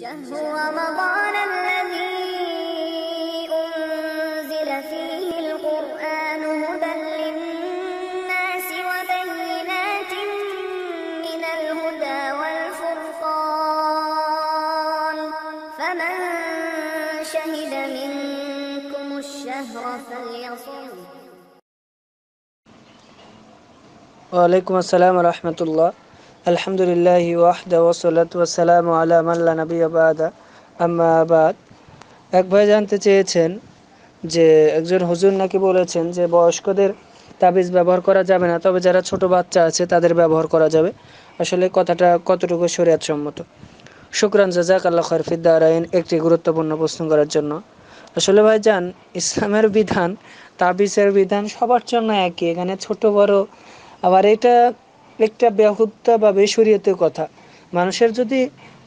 شهر رمضان الذي أنزل فيه القرآن هدى للناس وبينات من الهدى والفرقان فمن شهد منكم الشهر فليصوم وعليكم السلام ورحمة الله আলহামদুলিল্লাহ ওয়াহদা ওসলাত ওসালাম আলাম আল্লাহ নবী আবাদা আম্মা আবাদ এক ভাই জানতে চেয়েছেন যে একজন হুজুর নাকি বলেছেন যে বয়স্কদের তাবিজ ব্যবহার করা যাবে না তবে যারা ছোট বাচ্চা আছে তাদের ব্যবহার করা যাবে আসলে কথাটা কতটুকু শরিয়াত সম্মত শুক্রান জাজাক আল্লাহ খরফিদ্দা আরাইন একটি গুরুত্বপূর্ণ প্রশ্ন করার জন্য আসলে ভাই যান ইসলামের বিধান তাবিজের বিধান সবার জন্য একই এখানে ছোট বড় আবার এটা একটা বা শরীয়তের কথা মানুষের যদি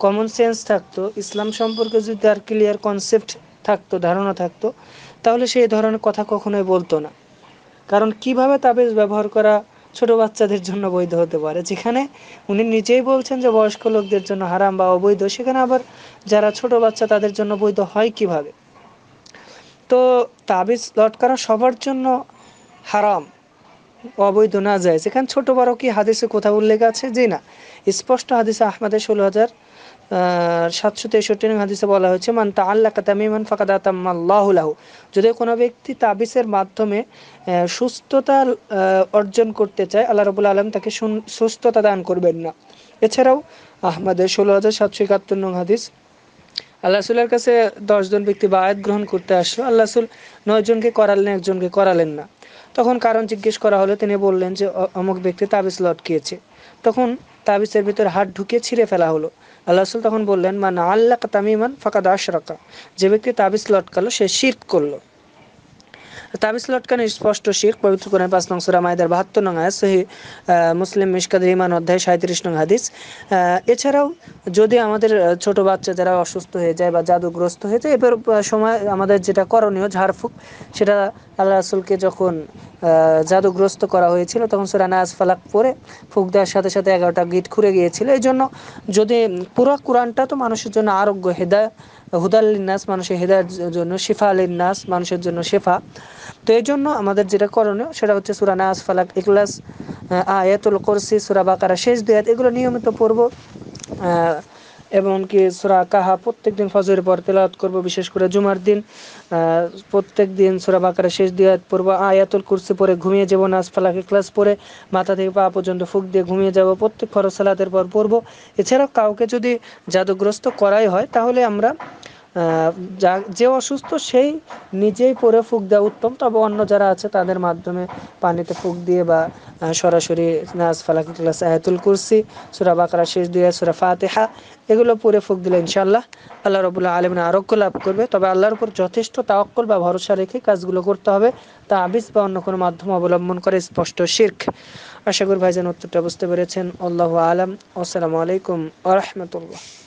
কমন সেন্স থাকতো ইসলাম সম্পর্কে যদি তার ক্লিয়ার কনসেপ্ট থাকতো ধারণা থাকতো তাহলে সেই ধরনের কথা কখনোই বলতো না কারণ কিভাবে তাবিজ ব্যবহার করা ছোট বাচ্চাদের জন্য বৈধ হতে পারে যেখানে উনি নিজেই বলছেন যে বয়স্ক লোকদের জন্য হারাম বা অবৈধ সেখানে আবার যারা ছোট বাচ্চা তাদের জন্য বৈধ হয় কিভাবে তো তাবিজ লটকানো সবার জন্য হারাম অবৈধ না যায় সেখানে ছোট বড় কি হাদিসে কোথাও উল্লেখ আছে যে না স্পষ্ট হাদিসে আহমদের ষোলো হাজার সাতশো তেষট্টি নং হাদিসে বলা হয়েছে মান তা আল্লাহ কাতামিমান ফাঁকা দাতাম্মাল্লাহুলাহু যদি কোনো ব্যক্তি তাবিসের মাধ্যমে সুস্থতা অর্জন করতে চায় আল্লাহ রবুল আলম তাকে সুস্থতা দান করবেন না এছাড়াও আহমদের ষোলো হাজার সাতশো একাত্তর নং হাদিস আল্লাহ সুলের কাছে দশজন ব্যক্তি বা আয়াত গ্রহণ করতে আসলো আল্লাহ সুল নয়জনকে করালেন একজনকে করালেন না তখন কারণ জিজ্ঞেস করা হলে তিনি বললেন যে অমুক ব্যক্তি তাবিজ লটকিয়েছে তখন তাবিজের ভিতরে হাত ঢুকিয়ে ছিঁড়ে ফেলা হলো আল্লাহ তখন বললেন মা না আল্লাহ তামিমান ফাঁকা দাস রাখা যে ব্যক্তি তাবিজ লটকালো সে শীত করলো তাবিজ স্পষ্ট শিখ পবিত্র কোরআন পাঁচ নং সুরা মায়েদের বাহাত্তর নং আয়াত সহি মুসলিম মিসকাদের ইমান অধ্যায় সাঁত্রিশ নং হাদিস এছাড়াও যদি আমাদের ছোট বাচ্চা যারা অসুস্থ হয়ে যায় বা জাদুগ্রস্ত হয়ে যায় এবার সময় আমাদের যেটা করণীয় ঝাড়ফুঁক সেটা আল্লাহ রাসুলকে যখন জাদুগ্রস্ত করা হয়েছিল তখন সুরা নাজ ফালাক পরে ফুক দেওয়ার সাথে সাথে এগারোটা গিট খুঁড়ে গিয়েছিল এই জন্য যদি পুরো কোরআনটা তো মানুষের জন্য আরোগ্য হেদায় হুদাল্লিনাস মানুষের হেদায়ের জন্য শেফা আলিনাস মানুষের জন্য শেফা তো এই জন্য আমাদের যেটা করণীয় সেটা হচ্ছে সুরা নাস ফালাক ইকলাস আয়াতুল করসি সুরা বাকারা শেষ দেয়াত এগুলো নিয়মিত পড়ব এমনকি সুরা কাহা প্রত্যেক দিন ফজরের পর তেলাওয়াত করব বিশেষ করে জুমার দিন প্রত্যেক দিন সুরা বাকারা শেষ দিয়াত পড়ব আয়াতুল কুরসি পরে ঘুমিয়ে যাবো নাচ ফালাকে ক্লাস পরে মাথা থেকে পা পর্যন্ত ফুক দিয়ে ঘুমিয়ে যাব প্রত্যেক ফরজ সালাতের পর পড়ব এছাড়াও কাউকে যদি জাদুগ্রস্ত করাই হয় তাহলে আমরা যা যে অসুস্থ সেই নিজেই পরে ফুক দেওয়া উত্তম তবে অন্য যারা আছে তাদের মাধ্যমে পানিতে ফুক দিয়ে বা সরাসরি নাজ ফালাক ক্লাস আয়াতুল কুরসি সুরা বাকরা শেষ দিয়ে সুরা ফাতেহা এগুলো পরে ফুক দিলে ইনশাল্লাহ আল্লাহ রবুল্লাহ আলমিন আরোগ্য লাভ করবে তবে আল্লাহর উপর যথেষ্ট তাওকল বা ভরসা রেখে কাজগুলো করতে হবে তা আবিস বা অন্য কোনো মাধ্যম অবলম্বন করে স্পষ্ট শিখ আশা করি ভাইজান উত্তরটা বুঝতে পেরেছেন আল্লাহ আলম আসসালামু আলাইকুম আ রহমতুল্লাহ